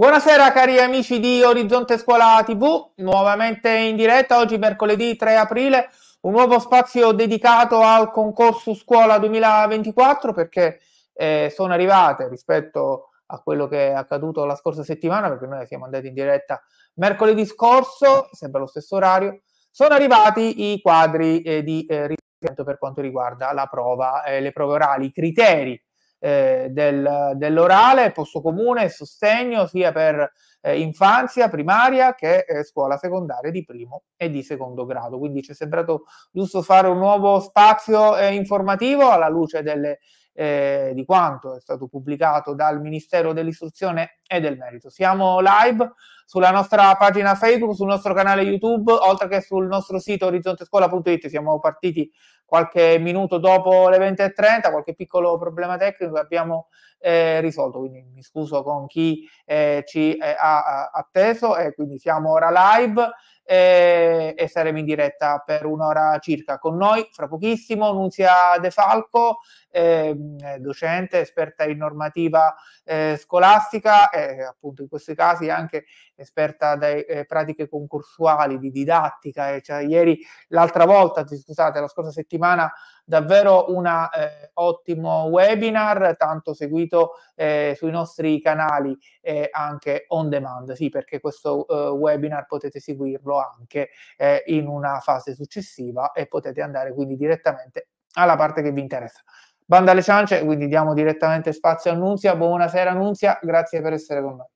Buonasera cari amici di Orizzonte Scuola TV, nuovamente in diretta oggi mercoledì 3 aprile, un nuovo spazio dedicato al concorso scuola 2024 perché eh, sono arrivate rispetto a quello che è accaduto la scorsa settimana, perché noi siamo andati in diretta mercoledì scorso, sempre allo stesso orario, sono arrivati i quadri eh, di eh, riferimento per quanto riguarda la prova, eh, le prove orali, i criteri eh, del, dell'orale, posto comune e sostegno sia per eh, infanzia primaria che eh, scuola secondaria di primo e di secondo grado. Quindi ci è sembrato giusto fare un nuovo spazio eh, informativo alla luce delle, eh, di quanto è stato pubblicato dal Ministero dell'Istruzione e del Merito. Siamo live sulla nostra pagina Facebook, sul nostro canale YouTube, oltre che sul nostro sito orizzontescuola.it. Siamo partiti qualche minuto dopo le 20.30, qualche piccolo problema tecnico che abbiamo eh, risolto. Quindi mi scuso con chi eh, ci eh, ha atteso e quindi siamo ora live eh, e saremo in diretta per un'ora circa con noi, fra pochissimo, Nunzia De Falco, eh, docente, esperta in normativa eh, scolastica e appunto in questi casi anche esperta di eh, pratiche concorsuali, di didattica. E cioè, ieri, l'altra volta, scusate, la scorsa settimana davvero un eh, ottimo webinar, tanto seguito eh, sui nostri canali eh, anche on demand, sì perché questo eh, webinar potete seguirlo anche eh, in una fase successiva e potete andare quindi direttamente alla parte che vi interessa. Banda alle ciance, quindi diamo direttamente spazio a Nunzia. Buonasera Nunzia, grazie per essere con noi.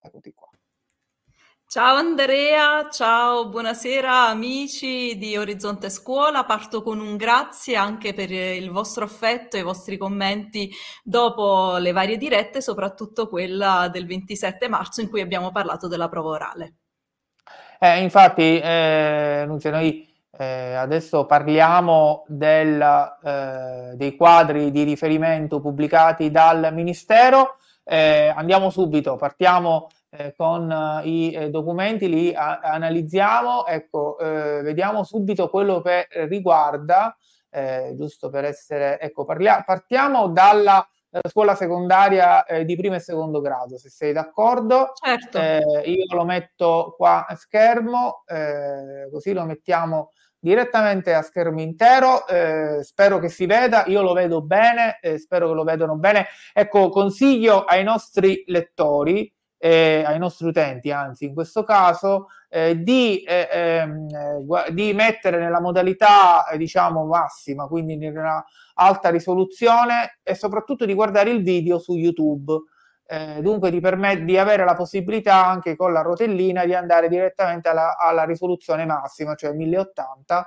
Eccoti qua. Ciao Andrea, ciao, buonasera amici di Orizzonte Scuola. Parto con un grazie anche per il vostro affetto e i vostri commenti dopo le varie dirette, soprattutto quella del 27 marzo in cui abbiamo parlato della prova orale. Eh, infatti, eh, Nunzia, noi eh, adesso parliamo del, eh, dei quadri di riferimento pubblicati dal Ministero. Eh, andiamo subito, partiamo eh, con eh, i eh, documenti, li analizziamo, ecco, vediamo subito quello che riguarda, giusto per essere, ecco, parlia- partiamo dalla scuola secondaria di primo e secondo grado, se sei d'accordo. Certo. io lo metto qua a schermo, così lo mettiamo direttamente a schermo intero. Eh, spero che si veda, io lo vedo bene, eh, spero che lo vedano bene. Ecco, consiglio ai nostri lettori eh, ai nostri utenti, anzi in questo caso, eh, di, eh, ehm, eh, di, mettere nella modalità eh, diciamo massima, quindi nella alta risoluzione e soprattutto di guardare il video su YouTube. Eh, dunque di, permet- di avere la possibilità anche con la rotellina di andare direttamente alla, alla risoluzione massima, cioè 1080,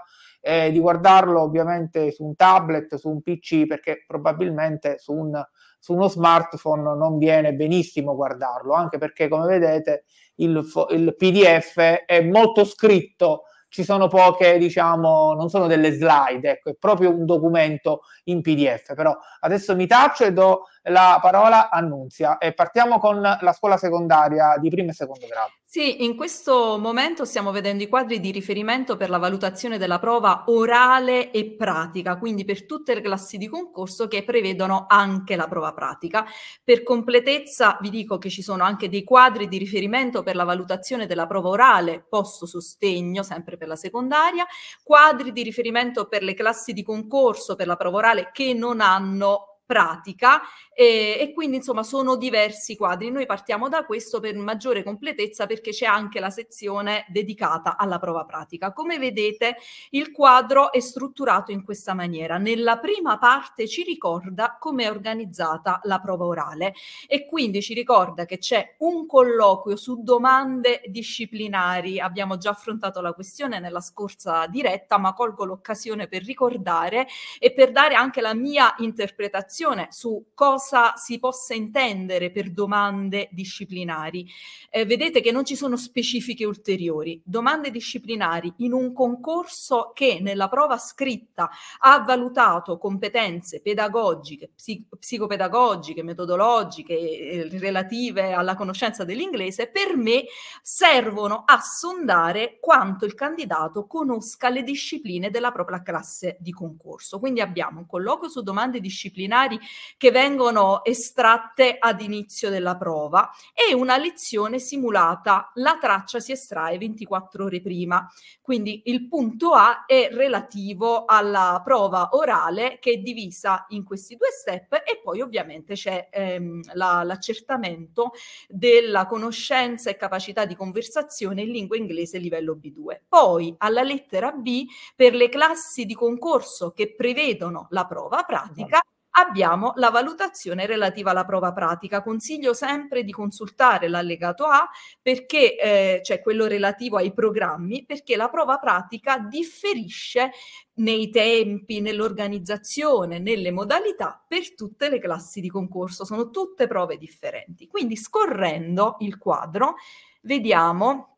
di guardarlo ovviamente su un tablet, su un PC, perché probabilmente su un su uno smartphone non viene benissimo guardarlo, anche perché come vedete il, il PDF è molto scritto, ci sono poche, diciamo, non sono delle slide, ecco, è proprio un documento in PDF. Però adesso mi taccio e do la parola a Nunzia e partiamo con la scuola secondaria di primo e secondo grado. Sì, in questo momento stiamo vedendo i quadri di riferimento per la valutazione della prova orale e pratica, quindi per tutte le classi di concorso che prevedono anche la prova pratica. Per completezza vi dico che ci sono anche dei quadri di riferimento per la valutazione della prova orale posto sostegno, sempre per la secondaria, quadri di riferimento per le classi di concorso per la prova orale che non hanno pratica e, e, quindi insomma sono diversi quadri. Noi partiamo da questo per maggiore completezza perché c'è anche la sezione dedicata alla prova pratica. Come vedete il quadro è strutturato in questa maniera. Nella prima parte ci ricorda come è organizzata la prova orale e quindi ci ricorda che c'è un colloquio su domande disciplinari. Abbiamo già affrontato la questione nella scorsa diretta ma colgo l'occasione per ricordare e per dare anche la mia interpretazione riflessione su cosa si possa intendere per domande disciplinari. Eh, vedete che non ci sono specifiche ulteriori. Domande disciplinari in un concorso che nella prova scritta ha valutato competenze pedagogiche, psi psicopedagogiche, metodologiche eh, relative alla conoscenza dell'inglese, per me servono a sondare quanto il candidato conosca le discipline della propria classe di concorso. Quindi abbiamo un colloquio su domande disciplinari particolari che vengono estratte ad inizio della prova e una lezione simulata. La traccia si estrae 24 ore prima. Quindi il punto A è relativo alla prova orale che è divisa in questi due step e poi ovviamente c'è ehm, la, l'accertamento della conoscenza e capacità di conversazione in lingua inglese livello B2. Poi alla lettera B per le classi di concorso che prevedono la prova pratica abbiamo la valutazione relativa alla prova pratica. Consiglio sempre di consultare l'allegato A perché eh, cioè quello relativo ai programmi perché la prova pratica differisce nei tempi, nell'organizzazione, nelle modalità per tutte le classi di concorso, sono tutte prove differenti. Quindi scorrendo il quadro vediamo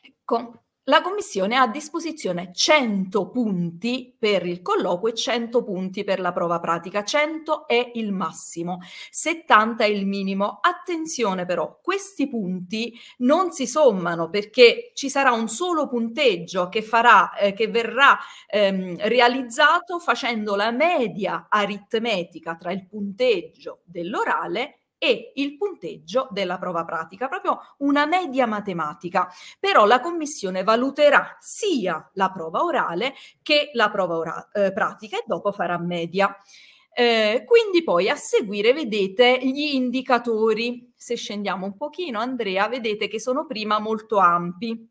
ecco la Commissione ha a disposizione 100 punti per il colloquio e 100 punti per la prova pratica. 100 è il massimo, 70 è il minimo. Attenzione però, questi punti non si sommano perché ci sarà un solo punteggio che, farà, eh, che verrà ehm, realizzato facendo la media aritmetica tra il punteggio dell'orale e il punteggio della prova pratica, proprio una media matematica. Però la commissione valuterà sia la prova orale che la prova ora- eh, pratica e dopo farà media. Eh, quindi poi a seguire vedete gli indicatori. Se scendiamo un pochino, Andrea, vedete che sono prima molto ampi.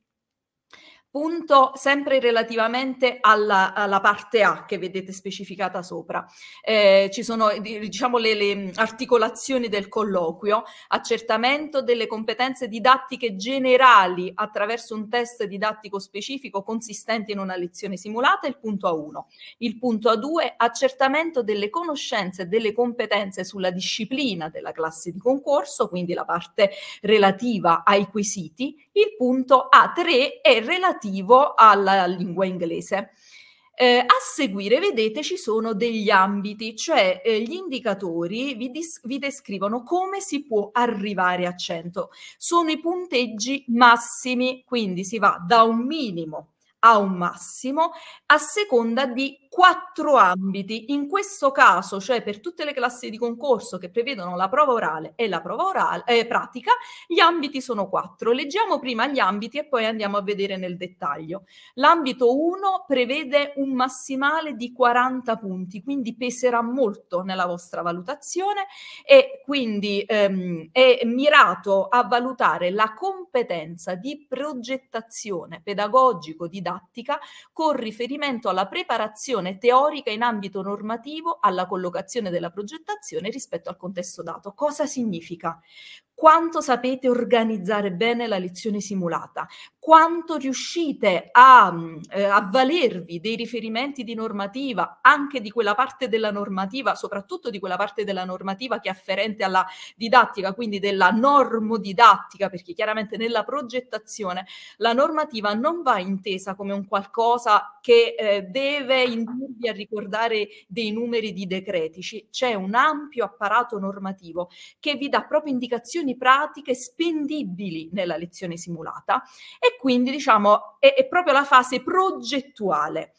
Punto sempre relativamente alla, alla, parte A che vedete specificata sopra. Eh, ci sono diciamo, le, le, articolazioni del colloquio, accertamento delle competenze didattiche generali attraverso un test didattico specifico consistente in una lezione simulata, il punto A1. Il punto A2, accertamento delle conoscenze e delle competenze sulla disciplina della classe di concorso, quindi la parte relativa ai quesiti. Il punto A3 è relativo alternativo alla lingua inglese. Eh, a seguire, vedete, ci sono degli ambiti, cioè eh, gli indicatori vi, dis- vi descrivono come si può arrivare a 100. Sono i punteggi massimi, quindi si va da un minimo a un massimo a seconda di quattro ambiti, in questo caso, cioè per tutte le classi di concorso che prevedono la prova orale e la prova orale, eh, pratica, gli ambiti sono quattro. Leggiamo prima gli ambiti e poi andiamo a vedere nel dettaglio. L'ambito 1 prevede un massimale di 40 punti, quindi peserà molto nella vostra valutazione e quindi ehm, è mirato a valutare la competenza di progettazione pedagogico-didattica con riferimento alla preparazione relazione teorica in ambito normativo alla collocazione della progettazione rispetto al contesto dato. Cosa significa? quanto sapete organizzare bene la lezione simulata, quanto riuscite a mm, eh, avvalervi dei riferimenti di normativa, anche di quella parte della normativa, soprattutto di quella parte della normativa che è afferente alla didattica, quindi della normodidattica, perché chiaramente nella progettazione la normativa non va intesa come un qualcosa che eh, deve indurvi a ricordare dei numeri di decretici, c'è un ampio apparato normativo che vi dà proprio indicazioni di pratiche spendibili nella lezione simulata e quindi diciamo è, è proprio la fase progettuale.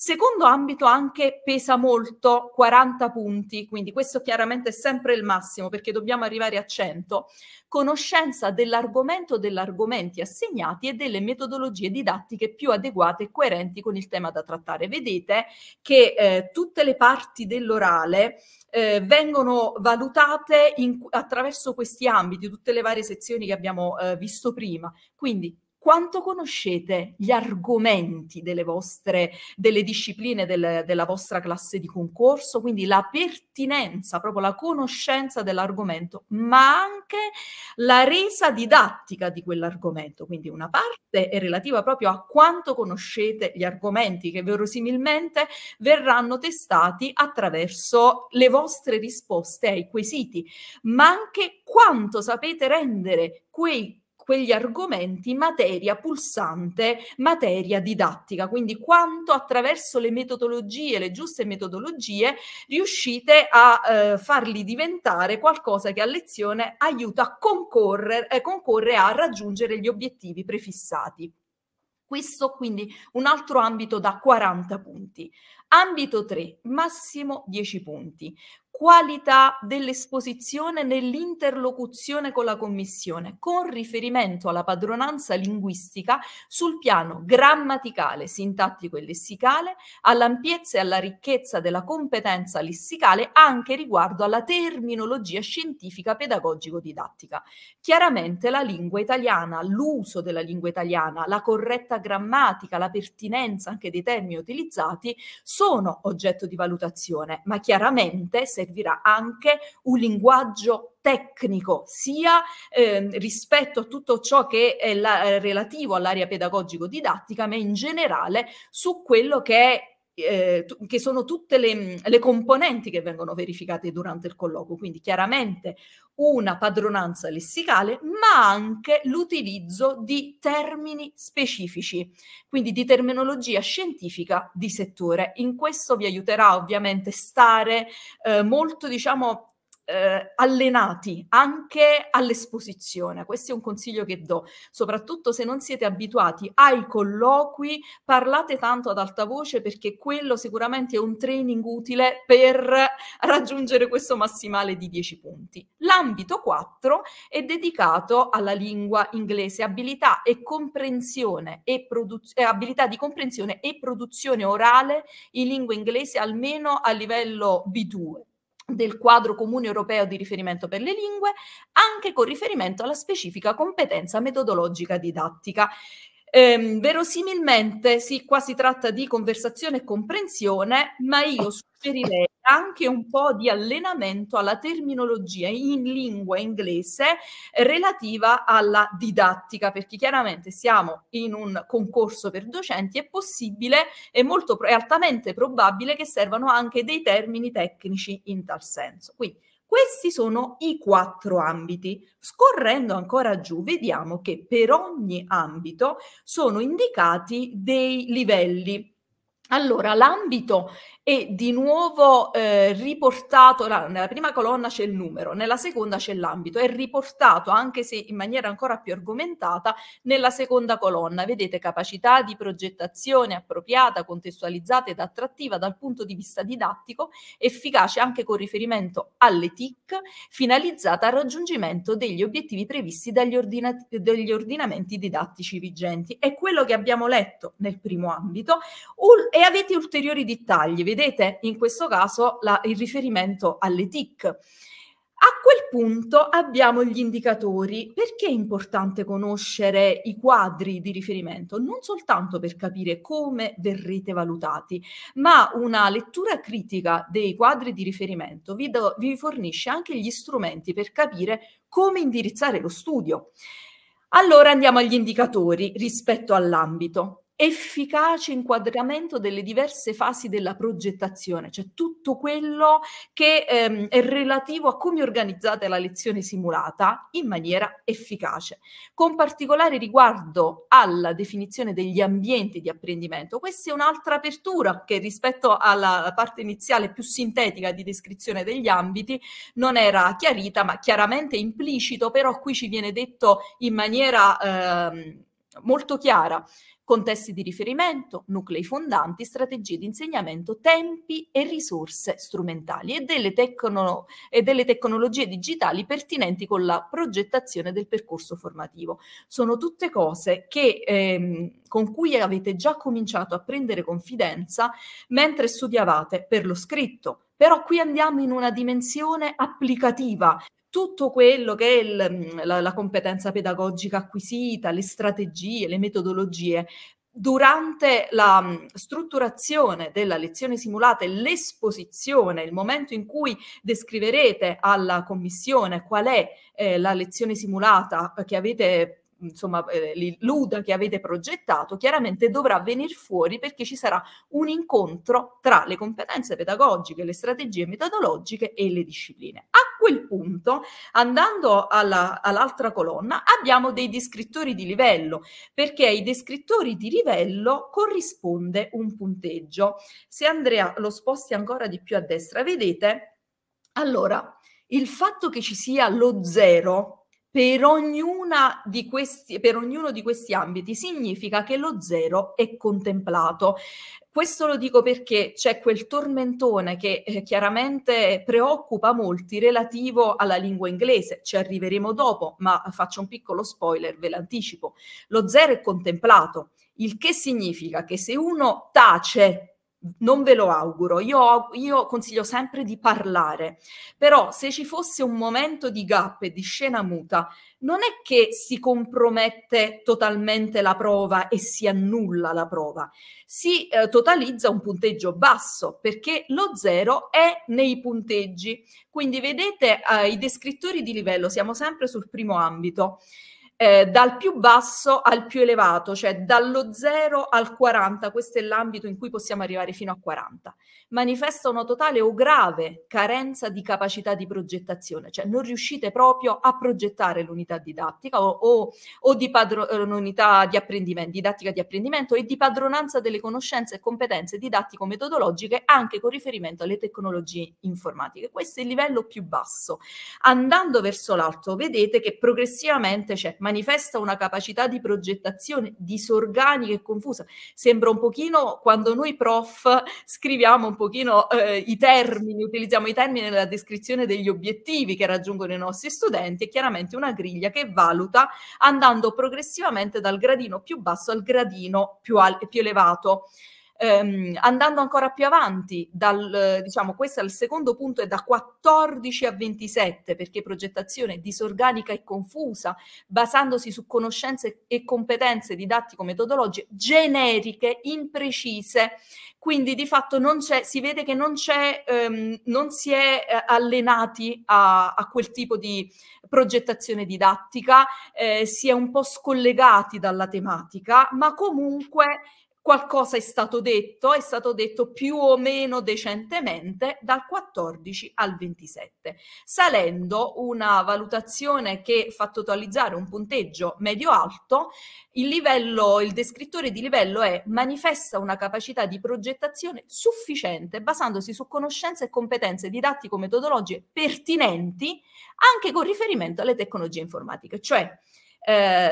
Secondo ambito anche pesa molto, 40 punti, quindi questo chiaramente è sempre il massimo perché dobbiamo arrivare a 100. Conoscenza dell'argomento, degli argomenti assegnati e delle metodologie didattiche più adeguate e coerenti con il tema da trattare. Vedete che eh, tutte le parti dell'orale eh, vengono valutate in, attraverso questi ambiti, tutte le varie sezioni che abbiamo eh, visto prima. Quindi quanto conoscete gli argomenti delle vostre, delle discipline del, della vostra classe di concorso, quindi la pertinenza, proprio la conoscenza dell'argomento, ma anche la resa didattica di quell'argomento. Quindi una parte è relativa proprio a quanto conoscete gli argomenti che verosimilmente verranno testati attraverso le vostre risposte ai quesiti, ma anche quanto sapete rendere quei quegli argomenti materia pulsante, materia didattica, quindi quanto attraverso le metodologie, le giuste metodologie, riuscite a eh, farli diventare qualcosa che a lezione aiuta a concorrere, eh, concorre a raggiungere gli obiettivi prefissati. Questo quindi un altro ambito da 40 punti. Ambito 3, massimo 10 punti qualità dell'esposizione nell'interlocuzione con la Commissione con riferimento alla padronanza linguistica sul piano grammaticale, sintattico e lessicale, all'ampiezza e alla ricchezza della competenza lessicale anche riguardo alla terminologia scientifica pedagogico-didattica. Chiaramente la lingua italiana, l'uso della lingua italiana, la corretta grammatica, la pertinenza anche dei termini utilizzati sono oggetto di valutazione, ma chiaramente se servirà anche un linguaggio tecnico, sia eh, rispetto a tutto ciò che è la, relativo all'area pedagogico-didattica, ma in generale su quello che è eh, che sono tutte le, mm, le, componenti che vengono verificate durante il colloquio, quindi chiaramente una padronanza lessicale, ma anche l'utilizzo di termini specifici, quindi di terminologia scientifica di settore. In questo vi aiuterà ovviamente stare eh, molto, diciamo, eh, allenati anche all'esposizione. Questo è un consiglio che do, soprattutto se non siete abituati ai colloqui, parlate tanto ad alta voce perché quello sicuramente è un training utile per raggiungere questo massimale di 10 punti. L'ambito 4 è dedicato alla lingua inglese, abilità e comprensione e produz- eh, abilità di comprensione e produzione orale in lingua inglese almeno a livello B2 del quadro comune europeo di riferimento per le lingue, anche con riferimento alla specifica competenza metodologica didattica. Ehm, verosimilmente sì, qua si tratta di conversazione e comprensione, ma io suggerirei anche un po' di allenamento alla terminologia in lingua inglese relativa alla didattica, perché chiaramente siamo in un concorso per docenti, è possibile e molto è altamente probabile che servano anche dei termini tecnici in tal senso. Quindi questi sono i quattro ambiti. Scorrendo ancora giù vediamo che per ogni ambito sono indicati dei livelli. Allora, l'ambito e di nuovo eh, riportato, nella prima colonna c'è il numero, nella seconda c'è l'ambito, è riportato anche se in maniera ancora più argomentata nella seconda colonna. Vedete capacità di progettazione appropriata, contestualizzata ed attrattiva dal punto di vista didattico, efficace anche con riferimento alle TIC, finalizzata al raggiungimento degli obiettivi previsti dagli, ordina- dagli ordinamenti didattici vigenti. È quello che abbiamo letto nel primo ambito ul- e avete ulteriori dettagli. Vedete Vedete in questo caso la, il riferimento alle TIC. A quel punto abbiamo gli indicatori. Perché è importante conoscere i quadri di riferimento? Non soltanto per capire come verrete valutati, ma una lettura critica dei quadri di riferimento vi, do, vi fornisce anche gli strumenti per capire come indirizzare lo studio. Allora andiamo agli indicatori rispetto all'ambito efficace inquadramento delle diverse fasi della progettazione, cioè tutto quello che ehm, è relativo a come organizzate la lezione simulata in maniera efficace, con particolare riguardo alla definizione degli ambienti di apprendimento. Questa è un'altra apertura che rispetto alla parte iniziale più sintetica di descrizione degli ambiti non era chiarita, ma chiaramente implicito, però qui ci viene detto in maniera... Ehm, molto chiara, contesti di riferimento, nuclei fondanti, strategie di insegnamento, tempi e risorse strumentali e delle, tecno- e delle, tecnologie digitali pertinenti con la progettazione del percorso formativo. Sono tutte cose che, ehm, con cui avete già cominciato a prendere confidenza mentre studiavate per lo scritto, però qui andiamo in una dimensione applicativa, tutto quello che è il, mm, la, la competenza pedagogica acquisita, le strategie, le metodologie, durante la mm, strutturazione della lezione simulata e l'esposizione, il momento in cui descriverete alla commissione qual è eh, la lezione simulata che avete insomma, eh, l'UDA che avete progettato, chiaramente dovrà venire fuori perché ci sarà un incontro tra le competenze pedagogiche, le strategie metodologiche e le discipline. A quel punto, andando alla, all'altra colonna, abbiamo dei descrittori di livello, perché ai descrittori di livello corrisponde un punteggio. Se Andrea lo sposti ancora di più a destra, vedete? Allora, il fatto che ci sia lo zero per, ognuna di questi, per, ognuno di questi ambiti significa che lo zero è contemplato. Questo lo dico perché c'è quel tormentone che eh, chiaramente preoccupa molti relativo alla lingua inglese, ci arriveremo dopo, ma faccio un piccolo spoiler, ve l'anticipo. Lo zero è contemplato, il che significa che se uno tace non ve lo auguro, io, io, consiglio sempre di parlare, però se ci fosse un momento di gap e di scena muta, non è che si compromette totalmente la prova e si annulla la prova, si eh, totalizza un punteggio basso perché lo zero è nei punteggi, quindi vedete eh, i descrittori di livello, siamo sempre sul primo ambito eh, dal più basso al più elevato, cioè dallo 0 al 40, questo è l'ambito in cui possiamo arrivare fino a 40, manifesta una totale o grave carenza di capacità di progettazione, cioè non riuscite proprio a progettare l'unità didattica o, o, o di padronità eh, di apprendimento, didattica di apprendimento e di padronanza delle conoscenze e competenze didattico-metodologiche anche con riferimento alle tecnologie informatiche. Questo è il livello più basso. Andando verso l'alto vedete che progressivamente c'è cioè, manifesta una capacità di progettazione disorganica e confusa. Sembra un pochino quando noi prof scriviamo un pochino eh, i termini, utilizziamo i termini nella descrizione degli obiettivi che raggiungono i nostri studenti, è chiaramente una griglia che valuta andando progressivamente dal gradino più basso al gradino più, al- più elevato. Ehm, andando ancora più avanti, dal, diciamo, questo è il secondo punto, è da 14 a 27, perché progettazione disorganica e confusa, basandosi su conoscenze e competenze didattico metodologiche generiche, imprecise, quindi di fatto non c'è, si vede che non, c'è, ehm, non si è eh, allenati a, a quel tipo di progettazione didattica, eh, si è un po' scollegati dalla tematica, ma comunque qualcosa è stato detto, è stato detto più o meno decentemente dal 14 al 27, salendo una valutazione che fa totalizzare un punteggio medio-alto, il livello, il descrittore di livello è manifesta una capacità di progettazione sufficiente basandosi su conoscenze e competenze didattico-metodologie pertinenti anche con riferimento alle tecnologie informatiche, cioè eh,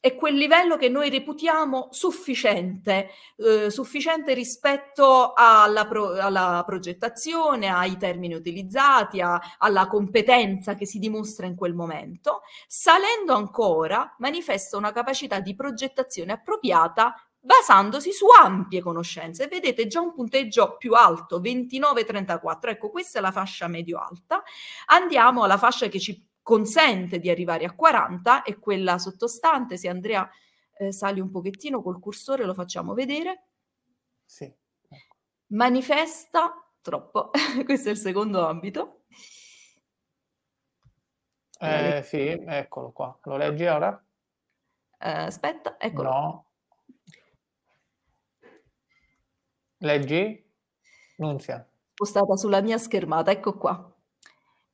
è quel livello che noi reputiamo sufficiente, eh, sufficiente rispetto alla, pro, alla, progettazione, ai termini utilizzati, a, alla competenza che si dimostra in quel momento. Salendo ancora, manifesta una capacità di progettazione appropriata basandosi su ampie conoscenze. Vedete già un punteggio più alto, 29-34. Ecco, questa è la fascia medio-alta. Andiamo alla fascia che ci consente di arrivare a 40 e quella sottostante, se Andrea eh, sali un pochettino col cursore lo facciamo vedere. Sì. Ecco. Manifesta troppo, questo è il secondo ambito. Eh, sì, eccolo qua. Lo leggi ora? Eh, aspetta, eccolo. No. Leggi? Nunzia. Spostata sulla mia schermata, ecco qua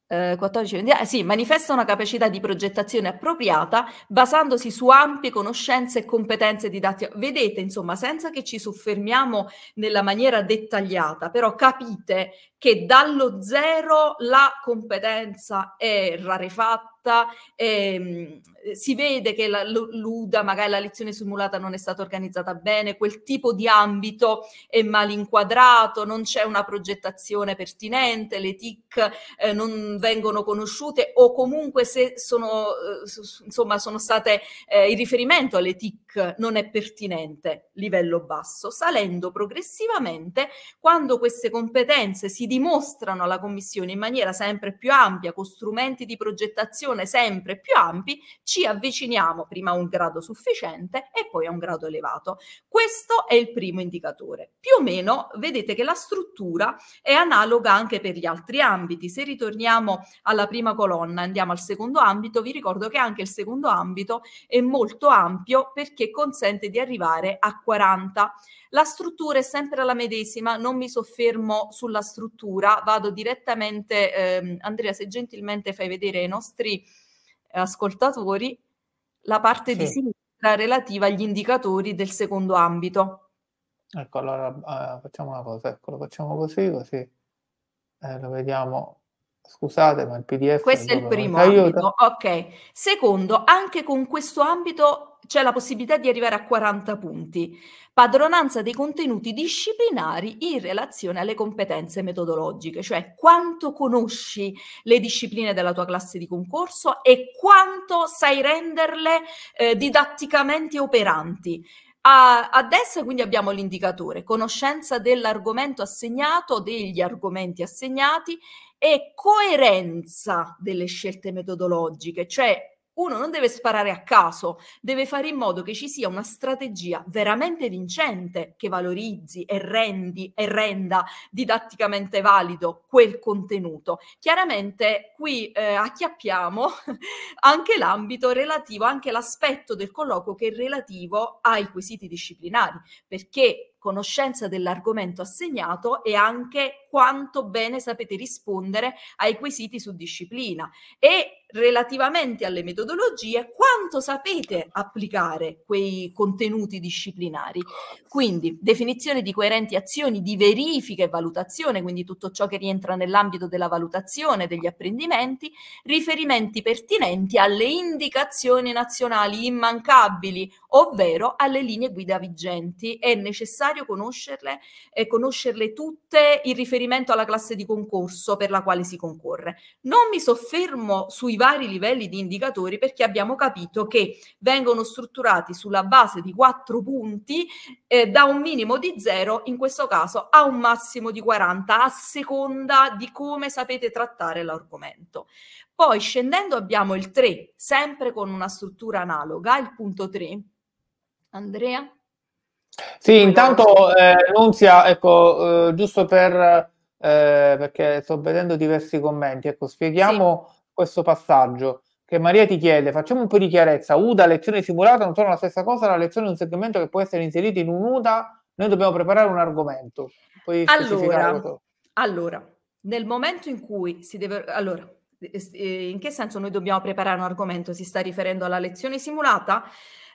eh, 14 20, ah, sì, manifesta una capacità di progettazione appropriata basandosi su ampie conoscenze e competenze didattiche. Vedete, insomma, senza che ci soffermiamo nella maniera dettagliata, però capite che dallo zero la competenza è rarefatta fatta, ehm, si vede che la, l'UDA, magari la lezione simulata non è stata organizzata bene, quel tipo di ambito è mal inquadrato, non c'è una progettazione pertinente, le TIC eh, non vengono conosciute o comunque se sono, eh, insomma, sono state, eh, il riferimento alle TIC non è pertinente, livello basso, salendo progressivamente quando queste competenze si dimostrano alla Commissione in maniera sempre più ampia, con strumenti di progettazione, dimensione sempre più ampi, ci avviciniamo prima a un grado sufficiente e poi a un grado elevato. Questo è il primo indicatore. Più o meno vedete che la struttura è analoga anche per gli altri ambiti. Se ritorniamo alla prima colonna, andiamo al secondo ambito, vi ricordo che anche il secondo ambito è molto ampio perché consente di arrivare a 40 la struttura è sempre la medesima, non mi soffermo sulla struttura, vado direttamente, ehm, Andrea, se gentilmente fai vedere ai nostri eh, ascoltatori la parte sì. di sinistra relativa agli indicatori del secondo ambito. Ecco, allora eh, facciamo una cosa, ecco, lo facciamo così, così eh, lo vediamo scusate, ma il PDF. Questo è il primo ambito. Ok. Secondo, anche con questo ambito c'è la possibilità di arrivare a 40 punti padronanza dei contenuti disciplinari in relazione alle competenze metodologiche, cioè quanto conosci le discipline della tua classe di concorso e quanto sai renderle eh, didatticamente operanti. A, a, destra quindi abbiamo l'indicatore, conoscenza dell'argomento assegnato, degli argomenti assegnati e coerenza delle scelte metodologiche, cioè uno non deve sparare a caso, deve fare in modo che ci sia una strategia veramente vincente che valorizzi e, rendi, e renda didatticamente valido quel contenuto. Chiaramente qui eh, acchiappiamo anche l'ambito relativo, anche l'aspetto del colloquio che è relativo ai quesiti disciplinari, perché conoscenza dell'argomento assegnato è anche quanto bene sapete rispondere ai quesiti su disciplina e relativamente alle metodologie quanto sapete applicare quei contenuti disciplinari. Quindi definizione di coerenti azioni di verifica e valutazione, quindi tutto ciò che rientra nell'ambito della valutazione degli apprendimenti, riferimenti pertinenti alle indicazioni nazionali immancabili, ovvero alle linee guida vigenti. È necessario conoscerle e conoscerle tutte, i riferimenti riferimento alla classe di concorso per la quale si concorre. Non mi soffermo sui vari livelli di indicatori perché abbiamo capito che vengono strutturati sulla base di quattro punti eh, da un minimo di zero, in questo caso a un massimo di 40, a seconda di come sapete trattare l'argomento. Poi scendendo abbiamo il 3, sempre con una struttura analoga, il punto 3. Andrea? Sì, intanto eh, Nunzia, ecco, eh, giusto per eh, perché sto vedendo diversi commenti. Ecco, spieghiamo sì. questo passaggio che Maria ti chiede, facciamo un po' di chiarezza, UDA, lezione simulata, non sono la stessa cosa, la lezione è un segmento che può essere inserito in un UDA, noi dobbiamo preparare un argomento. Puoi allora, allora, nel momento in cui si deve... Allora, eh, in che senso noi dobbiamo preparare un argomento? Si sta riferendo alla lezione simulata?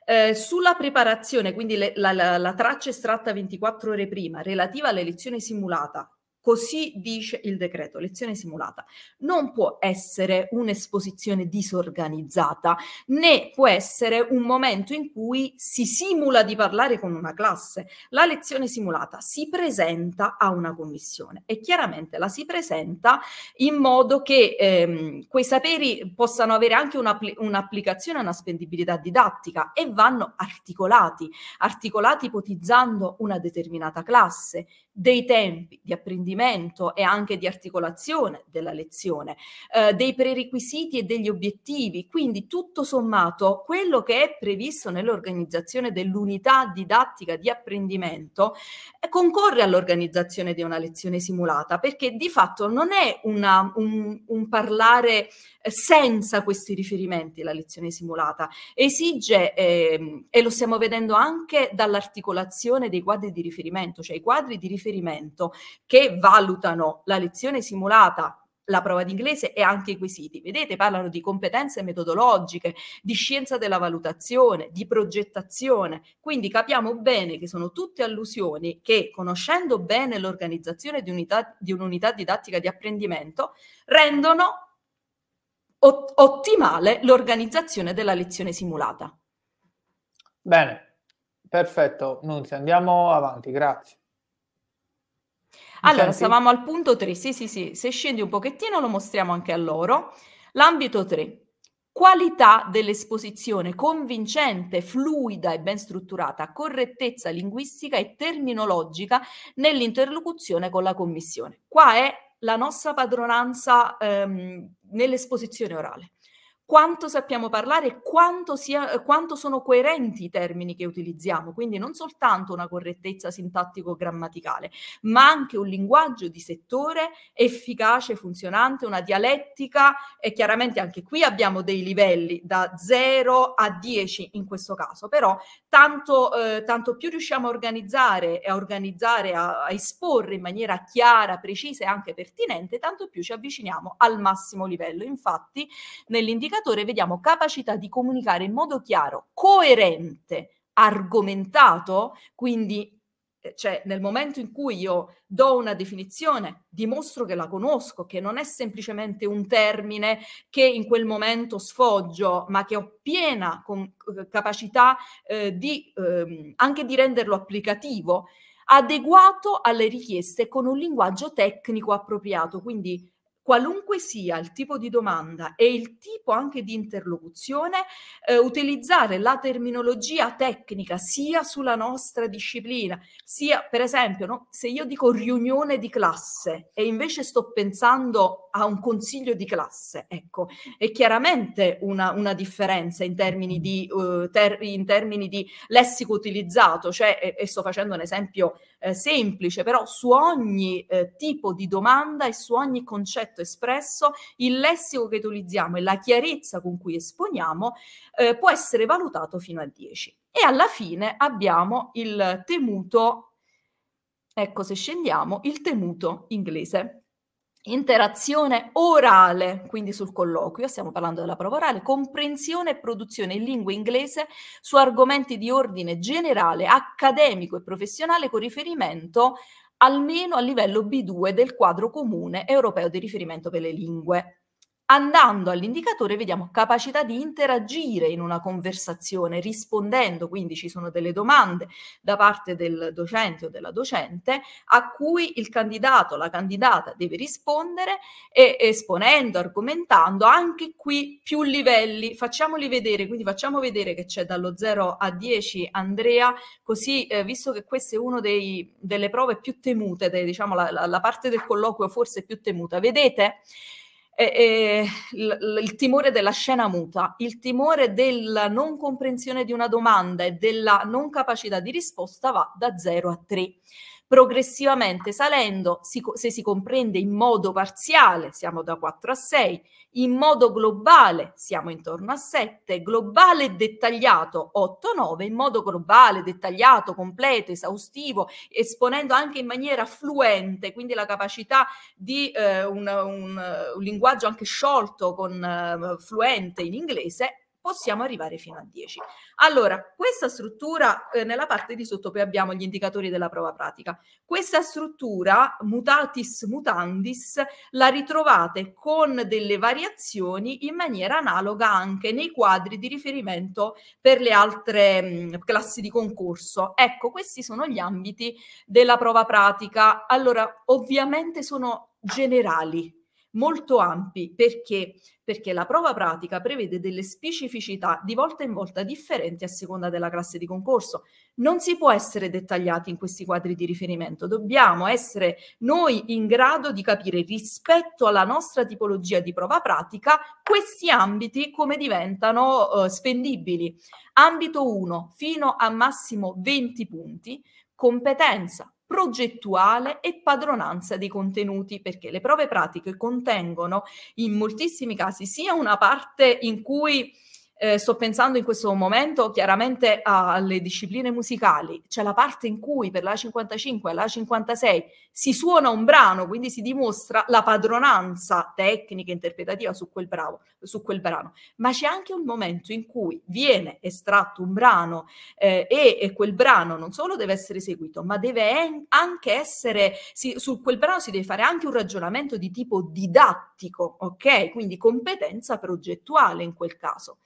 Eh, sulla preparazione, quindi le, la, la, la, traccia estratta 24 ore prima relativa alla lezione simulata Così dice il decreto, lezione simulata. Non può essere un'esposizione disorganizzata, né può essere un momento in cui si simula di parlare con una classe. La lezione simulata si presenta a una commissione e chiaramente la si presenta in modo che ehm, quei saperi possano avere anche un'applicazione, una spendibilità didattica e vanno articolati, articolati ipotizzando una determinata classe, dei tempi di apprendimento e anche di articolazione della lezione, eh, dei prerequisiti e degli obiettivi, quindi tutto sommato quello che è previsto nell'organizzazione dell'unità didattica di apprendimento eh, concorre all'organizzazione di una lezione simulata perché di fatto non è una, un, un parlare eh, senza questi riferimenti la lezione simulata. Esige, eh, e lo stiamo vedendo anche dall'articolazione dei quadri di riferimento, cioè i quadri di riferimento riferimento che valutano la lezione simulata la prova d'inglese e anche i quesiti. Vedete, parlano di competenze metodologiche, di scienza della valutazione, di progettazione. Quindi capiamo bene che sono tutte allusioni che, conoscendo bene l'organizzazione di, di un'unità didattica di apprendimento, rendono ottimale l'organizzazione della lezione simulata. Bene, perfetto. Nunzia, andiamo avanti, grazie. Allora, stavamo al punto 3, sì sì sì, se scendi un pochettino lo mostriamo anche a loro. L'ambito 3, qualità dell'esposizione convincente, fluida e ben strutturata, correttezza linguistica e terminologica nell'interlocuzione con la Commissione. Qua è la nostra padronanza ehm, nell'esposizione orale quanto sappiamo parlare e quanto, sia, eh, quanto sono coerenti i termini che utilizziamo, quindi non soltanto una correttezza sintattico-grammaticale, ma anche un linguaggio di settore efficace, funzionante, una dialettica e chiaramente anche qui abbiamo dei livelli da 0 a 10 in questo caso, però tanto, eh, tanto più riusciamo a organizzare e a organizzare, a, a esporre in maniera chiara, precisa e anche pertinente, tanto più ci avviciniamo al massimo livello. Infatti nell'indicatore comunicatore vediamo capacità di comunicare in modo chiaro, coerente, argomentato, quindi eh, cioè nel momento in cui io do una definizione, dimostro che la conosco, che non è semplicemente un termine che in quel momento sfoggio, ma che ho piena com- eh, capacità eh, di, eh, anche di renderlo applicativo, adeguato alle richieste con un linguaggio tecnico appropriato, quindi qualunque sia il tipo di domanda e il tipo anche di interlocuzione, eh, utilizzare la terminologia tecnica sia sulla nostra disciplina, sia per esempio no, se io dico riunione di classe e invece sto pensando a un consiglio di classe, ecco, è chiaramente una, una differenza in termini, mm. di, eh, ter in termini, di, lessico utilizzato, cioè, e, e sto facendo un esempio eh, semplice, però su ogni eh, tipo di domanda e su ogni concetto espresso il lessico che utilizziamo e la chiarezza con cui esponiamo eh, può essere valutato fino a 10. E alla fine abbiamo il temuto, ecco se scendiamo, il temuto inglese interazione orale, quindi sul colloquio, stiamo parlando della prova orale, comprensione e produzione in lingua inglese su argomenti di ordine generale, accademico e professionale con riferimento almeno a livello B2 del quadro comune europeo di riferimento per le lingue. Andando all'indicatore vediamo capacità di interagire in una conversazione, rispondendo, quindi ci sono delle domande da parte del docente o della docente a cui il candidato, o la candidata deve rispondere e esponendo, argomentando anche qui più livelli, facciamoli vedere, quindi facciamo vedere che c'è dallo 0 a 10 Andrea, così eh, visto che questa è una delle prove più temute, dei, diciamo la, la, la parte del colloquio forse più temuta, vedete? eh, l- il timore della scena muta, il timore della non comprensione di una domanda e della non capacità di risposta va da 0 a 3 progressivamente salendo, si, se si comprende in modo parziale siamo da 4 a 6, in modo globale siamo intorno a 7, globale e dettagliato 8-9, in modo globale, dettagliato, completo, esaustivo, esponendo anche in maniera fluente, quindi la capacità di eh, un, un, un, linguaggio anche sciolto, con, uh, fluente in inglese, possiamo arrivare fino a 10. Allora, questa struttura, eh, nella parte di sotto poi abbiamo gli indicatori della prova pratica, questa struttura mutatis mutandis la ritrovate con delle variazioni in maniera analoga anche nei quadri di riferimento per le altre mh, mm, classi di concorso. Ecco, questi sono gli ambiti della prova pratica. Allora, ovviamente sono generali, molto ampi perché? perché la prova pratica prevede delle specificità di volta in volta differenti a seconda della classe di concorso. Non si può essere dettagliati in questi quadri di riferimento, dobbiamo essere noi in grado di capire rispetto alla nostra tipologia di prova pratica questi ambiti come diventano eh, spendibili. Ambito 1 fino a massimo 20 punti, competenza progettuale e padronanza dei contenuti, perché le prove pratiche contengono in moltissimi casi sia una parte in cui eh, sto pensando in questo momento chiaramente alle discipline musicali, c'è la parte in cui per la 55 e la 56 si suona un brano, quindi si dimostra la padronanza tecnica interpretativa su quel, bravo, su quel, brano, ma c'è anche un momento in cui viene estratto un brano eh, e, e, quel brano non solo deve essere eseguito, ma deve en- anche essere, si, su quel brano si deve fare anche un ragionamento di tipo didattico, ok? Quindi competenza progettuale in quel caso.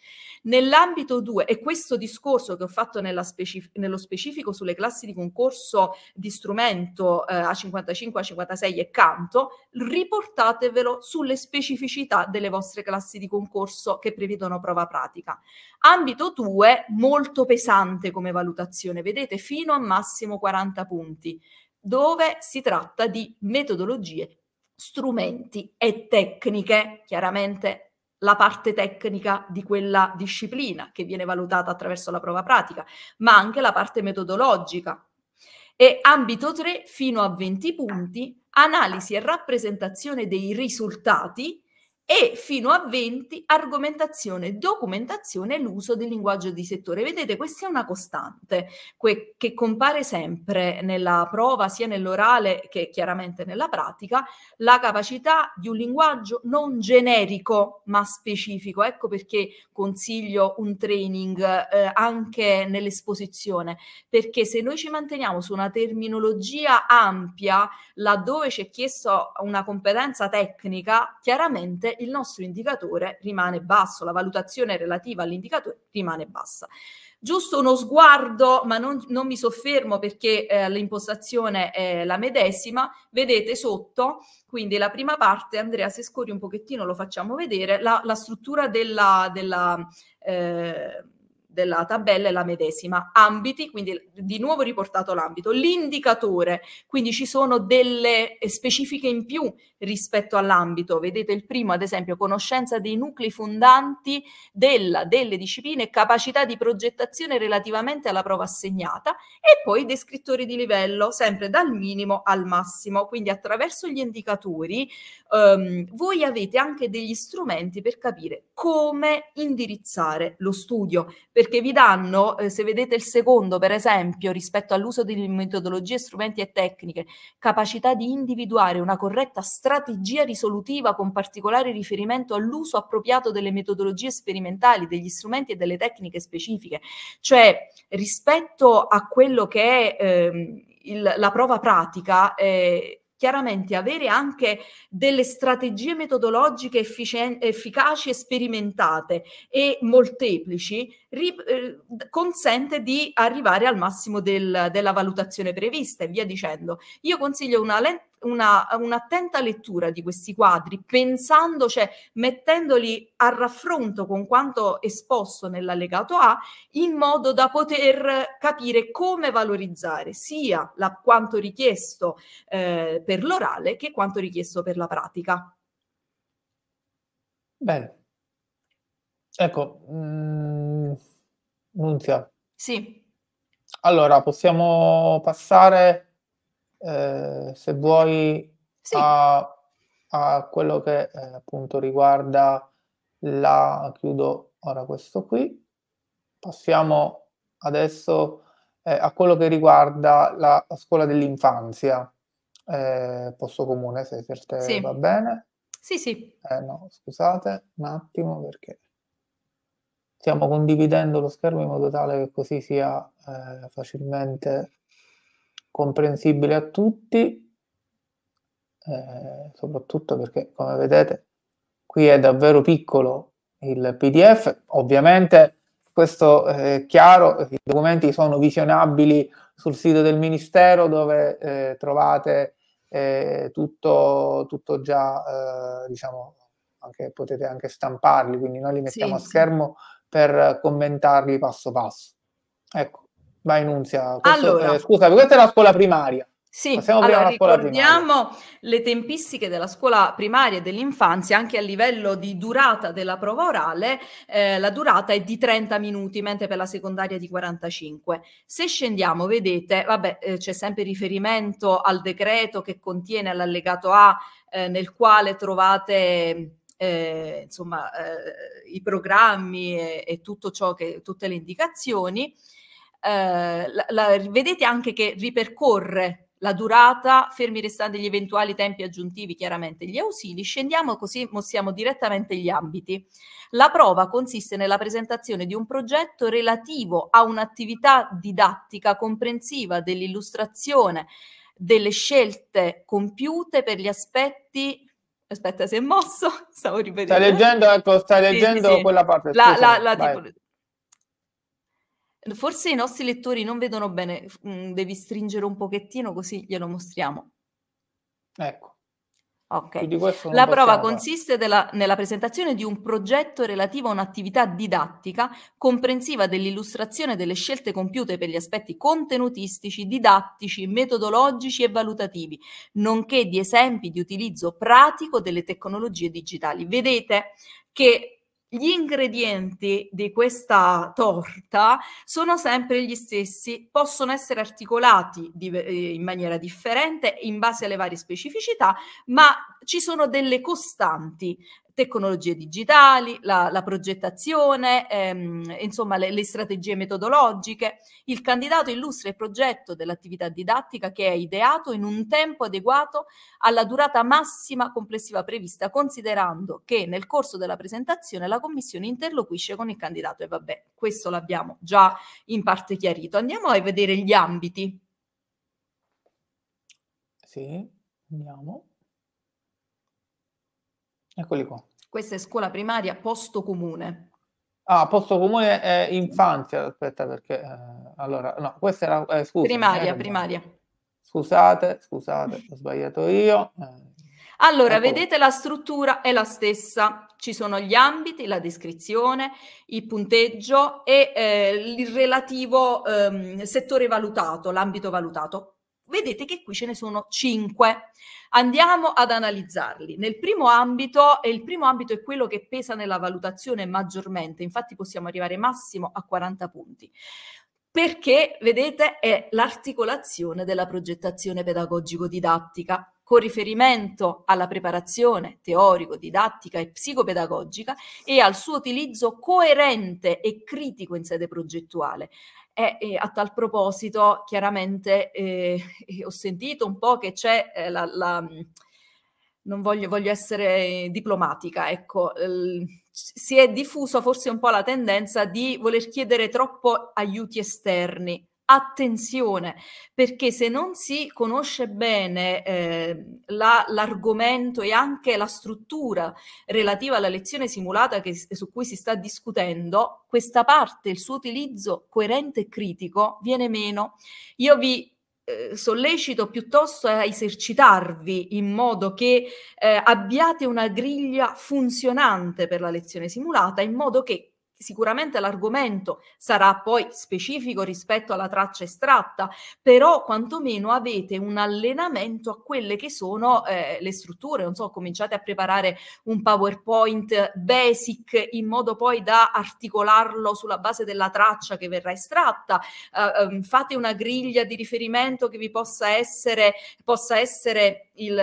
Nell'ambito 2, e questo discorso che ho fatto specif- nello specifico sulle classi di concorso di strumento eh, A55, A56 e canto, riportatevelo sulle specificità delle vostre classi di concorso che prevedono prova pratica. Ambito 2, molto pesante come valutazione, vedete fino a massimo 40 punti dove si tratta di metodologie, strumenti e tecniche. Chiaramente la parte tecnica di quella disciplina che viene valutata attraverso la prova pratica, ma anche la parte metodologica. E ambito 3 fino a 20 punti, analisi e rappresentazione dei risultati e fino a 20 argomentazione, documentazione e l'uso del linguaggio di settore. Vedete, questa è una costante que- che compare sempre nella prova, sia nell'orale che chiaramente nella pratica, la capacità di un linguaggio non generico ma specifico. Ecco perché consiglio un training eh, anche nell'esposizione, perché se noi ci manteniamo su una terminologia ampia, laddove ci è chiesto una competenza tecnica, chiaramente mentre il nostro indicatore rimane basso, la valutazione relativa all'indicatore rimane bassa giusto uno sguardo, ma non, non mi soffermo perché eh, l'impostazione è la medesima, vedete sotto, quindi la prima parte, Andrea se scorri un pochettino lo facciamo vedere, la, la struttura della, della eh, della tabella è la medesima. Ambiti, quindi di nuovo riportato l'ambito. L'indicatore, quindi ci sono delle eh, specifiche in più rispetto all'ambito. Vedete il primo, ad esempio, conoscenza dei nuclei fondanti della, delle discipline, capacità di progettazione relativamente alla prova assegnata e poi descrittori di livello, sempre dal minimo al massimo. Quindi attraverso gli indicatori ehm, voi avete anche degli strumenti per capire come indirizzare lo studio, per perché vi danno, eh, se vedete il secondo per esempio, rispetto all'uso di metodologie, strumenti e tecniche, capacità di individuare una corretta strategia risolutiva con particolare riferimento all'uso appropriato delle metodologie sperimentali, degli strumenti e delle tecniche specifiche, cioè rispetto a quello che è... Ehm, il, la prova pratica eh, chiaramente avere anche delle strategie metodologiche efficien- efficaci e sperimentate e molteplici ri- eh, consente di arrivare al massimo del, della valutazione prevista e via dicendo. Io consiglio una lente una, un'attenta lettura di questi quadri, pensando, cioè mettendoli a raffronto con quanto esposto nell'allegato A, in modo da poter capire come valorizzare sia la, quanto richiesto eh, per l'orale che quanto richiesto per la pratica. Bene. Ecco, mh, mm, Nunzia. Sì. Allora, possiamo passare eh, se vuoi, sì. a, a, quello che eh, appunto riguarda la... chiudo ora questo qui, passiamo adesso eh, a quello che riguarda la, scuola dell'infanzia, eh, posto comune se per te sì. va bene. Sì, sì. Eh, no, scusate un attimo perché stiamo condividendo lo schermo in modo tale che così sia eh, facilmente comprensibile a tutti, eh, soprattutto perché come vedete qui è davvero piccolo il PDF, ovviamente questo eh, è chiaro, i documenti sono visionabili sul sito del Ministero dove eh, trovate eh, tutto, tutto, già, eh, diciamo, anche, potete anche stamparli, quindi noi li mettiamo sì, a schermo sì. per commentarli passo passo. Ecco, Vai Nunzia, questo, allora, eh, scusami, questa è la scuola primaria. Sì, allora, ricordiamo le tempistiche della scuola primaria e dell'infanzia anche a livello di durata della prova orale, eh, la durata è di 30 minuti, mentre per la secondaria di 45. Se scendiamo, vedete, vabbè, eh, c'è sempre riferimento al decreto che contiene l'allegato A eh, nel quale trovate eh, insomma, eh, i programmi e, e tutto ciò che tutte le indicazioni eh, la, la, vedete anche che ripercorre la durata, fermi restando gli eventuali tempi aggiuntivi, chiaramente gli ausili, scendiamo così mostriamo direttamente gli ambiti. La prova consiste nella presentazione di un progetto relativo a un'attività didattica comprensiva dell'illustrazione delle scelte compiute per gli aspetti aspetta si è mosso stavo ripetendo stai leggendo ecco stai leggendo sì, sì, sì. quella parte la, Scusa, la, la, tipo, Forse i nostri lettori non vedono bene, mm, devi stringere un pochettino così glielo mostriamo. Ecco. Okay. La prova possiamo... consiste della, nella presentazione di un progetto relativo a un'attività didattica comprensiva dell'illustrazione delle scelte compiute per gli aspetti contenutistici, didattici, metodologici e valutativi, nonché di esempi di utilizzo pratico delle tecnologie digitali. Vedete che gli ingredienti di questa torta sono sempre gli stessi, possono essere articolati di, eh, in maniera differente in base alle varie specificità, ma ci sono delle costanti tecnologie digitali, la, la progettazione, ehm, insomma le, le, strategie metodologiche. Il candidato illustra il progetto dell'attività didattica che è ideato in un tempo adeguato alla durata massima complessiva prevista, considerando che nel corso della presentazione la commissione interloquisce con il candidato. E vabbè, questo l'abbiamo già in parte chiarito. Andiamo a vedere gli ambiti. Sì, andiamo. Eccoli qua. Questa è scuola primaria posto comune. Ah, posto comune è infanzia, aspetta perché... Eh, allora, no, questa era... Eh, scusa, primaria, primaria. Scusate, scusate, ho sbagliato io. Eh. Allora, ecco. vedete la struttura è la stessa. Ci sono gli ambiti, la descrizione, il punteggio e eh, il relativo ehm, settore valutato, l'ambito valutato. Vedete che qui ce ne sono cinque. Andiamo ad analizzarli. Nel primo ambito, e il primo ambito è quello che pesa nella valutazione maggiormente, infatti possiamo arrivare massimo a 40 punti perché, vedete, è l'articolazione della progettazione pedagogico-didattica con riferimento alla preparazione teorico-didattica e psicopedagogica e al suo utilizzo coerente e critico in sede progettuale. E, e a tal proposito, chiaramente, eh, ho sentito un po' che c'è eh, la, la non voglio, voglio, essere diplomatica, ecco, si è diffusa forse un po' la tendenza di voler chiedere troppo aiuti esterni attenzione, perché se non si conosce bene eh, la, l'argomento e anche la struttura relativa alla lezione simulata che, su cui si sta discutendo, questa parte, il suo utilizzo coerente e critico viene meno. Io vi eh, sollecito piuttosto a esercitarvi in modo che eh, abbiate una griglia funzionante per la lezione simulata, in modo che sicuramente l'argomento sarà poi specifico rispetto alla traccia estratta, però quantomeno avete un allenamento a quelle che sono eh, le strutture, non so, cominciate a preparare un PowerPoint basic in modo poi da articolarlo sulla base della traccia che verrà estratta, eh, ehm, fate una griglia di riferimento che vi possa essere, possa essere il,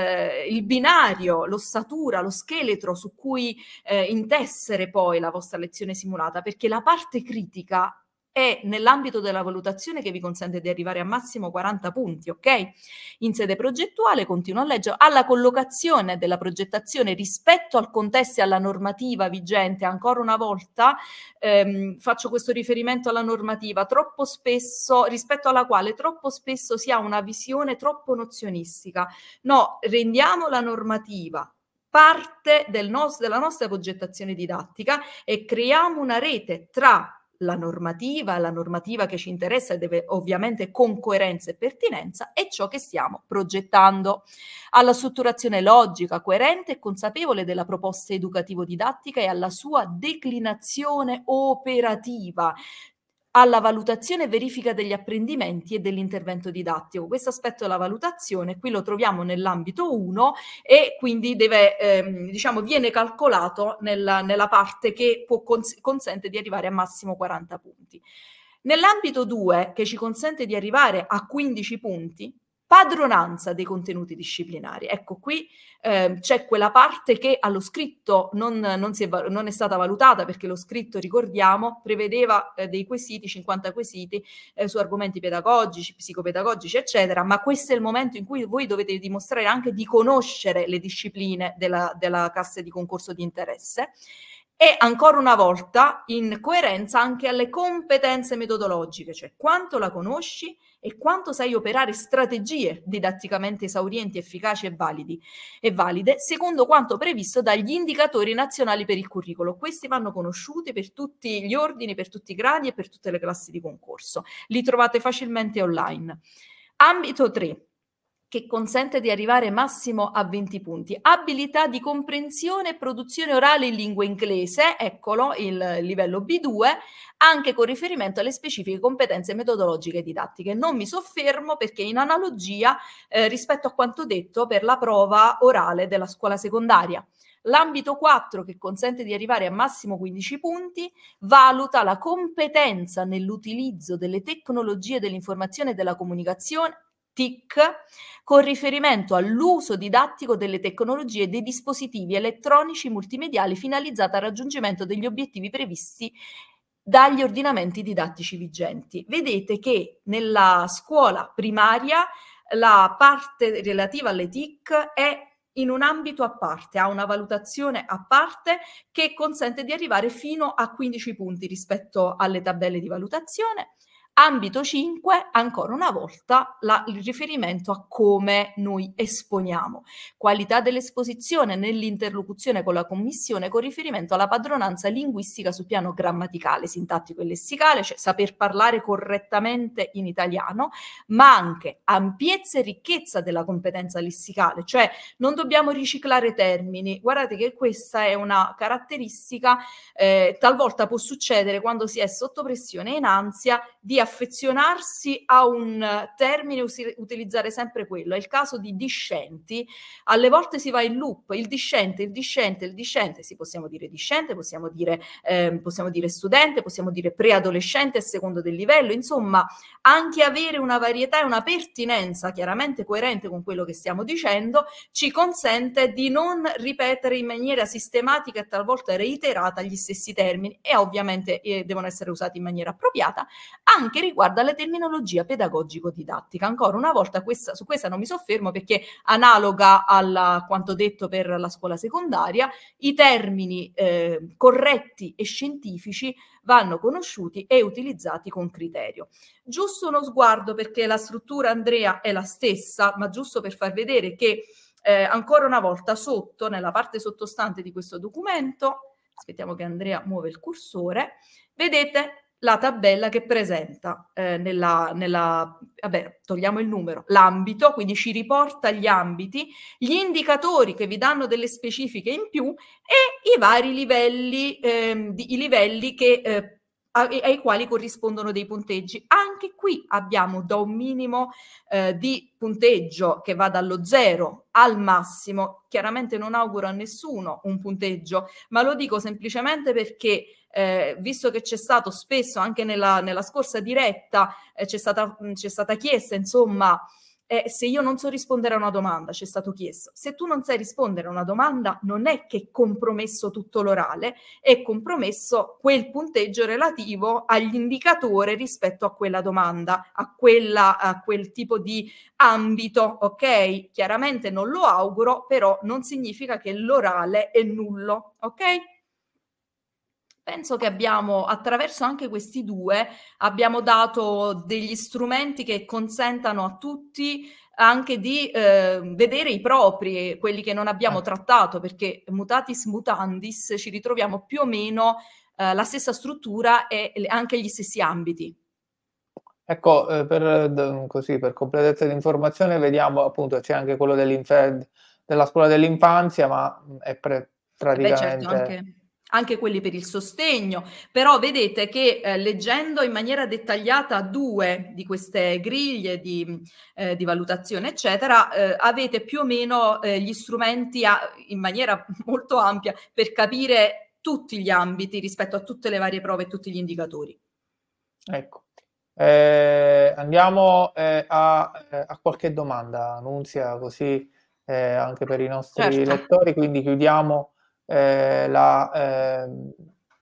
il binario, l'ossatura, lo scheletro su cui eh, intessere poi la vostra lezione simulata calcolata perché la parte critica è nell'ambito della valutazione che vi consente di arrivare a massimo 40 punti, ok? In sede progettuale, continuo a leggere, alla collocazione della progettazione rispetto al contesto e alla normativa vigente, ancora una volta ehm, faccio questo riferimento alla normativa, troppo spesso, rispetto alla quale troppo spesso si ha una visione troppo nozionistica. No, rendiamo la normativa parte del nos- della nostra progettazione didattica e creiamo una rete tra la normativa, la normativa che ci interessa e deve ovviamente con coerenza e pertinenza e ciò che stiamo progettando. Alla strutturazione logica, coerente e consapevole della proposta educativo-didattica e alla sua declinazione operativa, alla valutazione e verifica degli apprendimenti e dell'intervento didattico. Questo aspetto della valutazione qui lo troviamo nell'ambito 1 e quindi deve, ehm, diciamo, viene calcolato nella, nella parte che cons- consente di arrivare a massimo 40 punti. Nell'ambito 2, che ci consente di arrivare a 15 punti, padronanza dei contenuti disciplinari. Ecco, qui eh, c'è quella parte che allo scritto non, non, è, non, è, stata valutata perché lo scritto, ricordiamo, prevedeva eh, dei quesiti, 50 quesiti eh, su argomenti pedagogici, psicopedagogici, eccetera, ma questo è il momento in cui voi dovete dimostrare anche di conoscere le discipline della, della cassa di concorso di interesse e ancora una volta in coerenza anche alle competenze metodologiche, cioè quanto la conosci e quanto sai operare strategie didatticamente esaurienti, efficaci e, validi, e valide, secondo quanto previsto dagli indicatori nazionali per il curriculum. Questi vanno conosciuti per tutti gli ordini, per tutti i gradi e per tutte le classi di concorso. Li trovate facilmente online. Ambito 3 che consente di arrivare massimo a 20 punti. Abilità di comprensione e produzione orale in lingua inglese, eccolo il livello B2, anche con riferimento alle specifiche competenze metodologiche e didattiche. Non mi soffermo perché in analogia eh, rispetto a quanto detto per la prova orale della scuola secondaria. L'ambito 4, che consente di arrivare a massimo 15 punti, valuta la competenza nell'utilizzo delle tecnologie dell'informazione e della comunicazione TIC con riferimento all'uso didattico delle tecnologie e dei dispositivi elettronici multimediali finalizzati al raggiungimento degli obiettivi previsti dagli ordinamenti didattici vigenti. Vedete che nella scuola primaria la parte relativa alle TIC è in un ambito a parte, ha una valutazione a parte che consente di arrivare fino a 15 punti rispetto alle tabelle di valutazione Ambito 5, ancora una volta, la, il riferimento a come noi esponiamo. Qualità dell'esposizione nell'interlocuzione con la Commissione con riferimento alla padronanza linguistica sul piano grammaticale, sintattico e lessicale, cioè saper parlare correttamente in italiano, ma anche ampiezza e ricchezza della competenza lessicale, cioè non dobbiamo riciclare termini. Guardate che questa è una caratteristica, eh, talvolta può succedere quando si è sotto pressione e in ansia, di affezionarsi a un termine, utilizzare sempre quello. È il caso di discenti. Alle volte si va in loop, il discente, il discente, il discente. Sì, possiamo dire discente, possiamo dire, eh, possiamo dire studente, possiamo dire preadolescente a secondo del livello. Insomma, anche avere una varietà e una pertinenza chiaramente coerente con quello che stiamo dicendo ci consente di non ripetere in maniera sistematica e talvolta reiterata gli stessi termini e ovviamente eh, devono essere usati in maniera appropriata, anche anche riguardo alla terminologia pedagogico-didattica. Ancora una volta questa, su questa non mi soffermo perché analoga a quanto detto per la scuola secondaria, i termini eh, corretti e scientifici vanno conosciuti e utilizzati con criterio. Giusto uno sguardo perché la struttura Andrea è la stessa, ma giusto per far vedere che eh, ancora una volta sotto, nella parte sottostante di questo documento, aspettiamo che Andrea muove il cursore, vedete la tabella che presenta eh, nella, nella, vabbè, togliamo il numero, l'ambito, quindi ci riporta gli ambiti, gli indicatori che vi danno delle specifiche in più e i vari livelli, ehm, di, i livelli che, eh, ai, quali corrispondono dei punteggi. Anche qui abbiamo da un minimo eh, di punteggio che va dallo zero al massimo, chiaramente non auguro a nessuno un punteggio, ma lo dico semplicemente perché eh, visto che c'è stato spesso anche nella, nella scorsa diretta, eh, c'è, stata, c'è stata chiesta insomma eh, se io non so rispondere a una domanda, c'è stato chiesto, se tu non sai rispondere a una domanda non è che è compromesso tutto l'orale, è compromesso quel punteggio relativo all'indicatore rispetto a quella domanda, a, quella, a quel tipo di ambito, ok? Chiaramente non lo auguro, però non significa che l'orale è nullo, ok? penso che abbiamo, attraverso anche questi due, abbiamo dato degli strumenti che consentano a tutti anche di eh, vedere i propri, quelli che non abbiamo certo. trattato, perché mutatis mutandis ci ritroviamo più o meno eh, la stessa struttura e anche gli stessi ambiti. Ecco, eh, per, così, per completezza di informazione, vediamo appunto c'è anche quello dell'infed, della scuola dell'infanzia, ma è pre- praticamente... Eh beh, certo, anche anche quelli per il sostegno, però vedete che eh, leggendo in maniera dettagliata due di queste griglie di, eh, di valutazione, eccetera, eh, avete più o meno eh, gli strumenti a, in maniera molto ampia per capire tutti gli ambiti rispetto a tutte le varie prove e tutti gli indicatori. Ecco, eh, andiamo eh, a, a, qualche domanda, Annunzia, così anche per i nostri certo. lettori, quindi chiudiamo eh, la, eh,